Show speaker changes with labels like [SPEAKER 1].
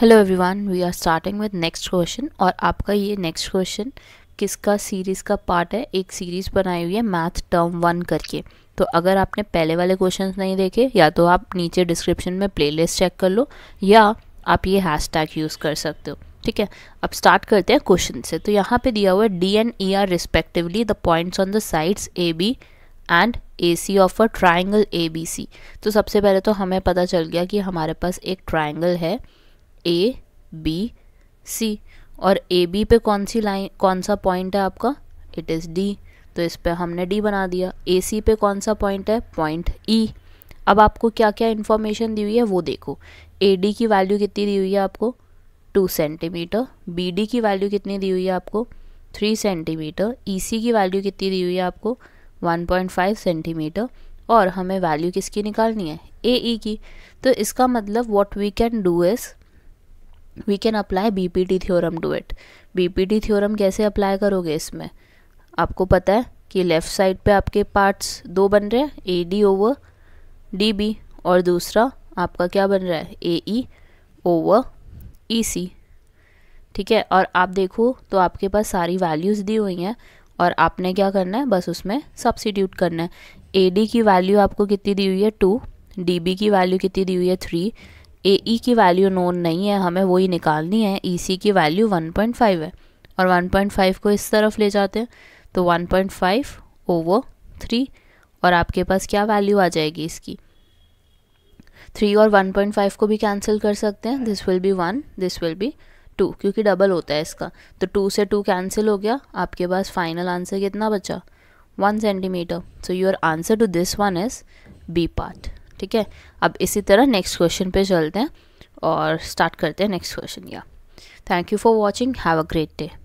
[SPEAKER 1] Hello everyone we are starting with next question और आपका ये नेक्स्ट क्वेश्चन किसका सीरीज़ का पार्ट है एक सीरीज़ बनाई हुई है मैथ टर्म वन करके तो अगर आपने पहले वाले क्वेश्चंस नहीं देखे या तो आप नीचे डिस्क्रिप्शन में प्लेलिस्ट चेक कर लो या आप ये हैशटैग यूज़ कर सकते हो ठीक है अब स्टार्ट करते हैं क्वेश्चन से तो यहाँ पे दिया हुआ है D and E are respectively the points on the sides A B and A C of a triangle A B C तो सबसे पहले तो हमें पता चल गया कि हमारे पास एक ट्राइंगल है ए बी सी और ए बी पे कौन सी लाइन कौन सा पॉइंट है आपका इट इज़ डी तो इस पर हमने डी बना दिया ए सी पे कौन सा पॉइंट है पॉइंट ई e. अब आपको क्या क्या इन्फॉर्मेशन दी हुई है वो देखो ए डी की वैल्यू कितनी दी हुई है आपको टू सेंटीमीटर बी डी की वैल्यू कितनी दी हुई है आपको थ्री सेंटीमीटर ई सी की वैल्यू कितनी दी हुई है आपको वन पॉइंट फाइव सेंटीमीटर और हमें वैल्यू किसकी निकालनी है ए ई e की तो इसका मतलब what we can do is we can apply B P T theorem to it B P T theorem कैसे अप्लाई करोगे इसमें आपको पता है कि लेफ़्ट साइड पे आपके पार्ट्स दो बन रहे हैं A D over D B और दूसरा आपका क्या बन रहा है ए ई ओवर ई सी ठीक है और आप देखो तो आपके पास सारी वैल्यूज़ दी हुई हैं और आपने क्या करना है बस उसमें सब्सिट्यूट करना है ए डी की वैल्यू आपको कितनी दी हुई है टू डी बी की वैल्यू कितनी दी हुई है थ्री ए ई e की वैल्यू नोन नहीं है हमें वही निकालनी है ई e सी की वैल्यू 1.5 है और 1.5 को इस तरफ ले जाते हैं तो 1.5 ओवर थ्री और आपके पास क्या वैल्यू आ जाएगी इसकी थ्री और 1.5 को भी कैंसिल कर सकते हैं this will be one this will be two क्योंकि डबल होता है इसका तो टू से टू कैंसिल हो गया आपके पास फाइनल आंसर कितना बचा one centimetre so your answer to this one is B part ठीक है अब इसी तरह नेक्स्ट क्वेश्चन पे चलते हैं और स्टार्ट करते हैं नेक्स्ट क्वेश्चन या thank you for watching have a great day